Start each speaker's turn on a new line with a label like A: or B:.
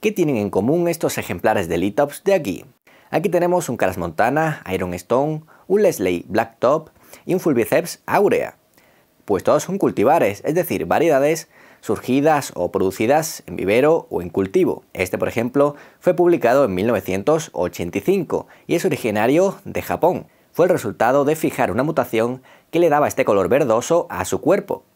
A: ¿Qué tienen en común estos ejemplares de Litops de aquí? Aquí tenemos un Caras Montana, Iron Stone, un Leslie Blacktop y un Fulbiceps Aurea. Pues todos son cultivares, es decir, variedades surgidas o producidas en vivero o en cultivo. Este, por ejemplo, fue publicado en 1985 y es originario de Japón. Fue el resultado de fijar una mutación que le daba este color verdoso a su cuerpo.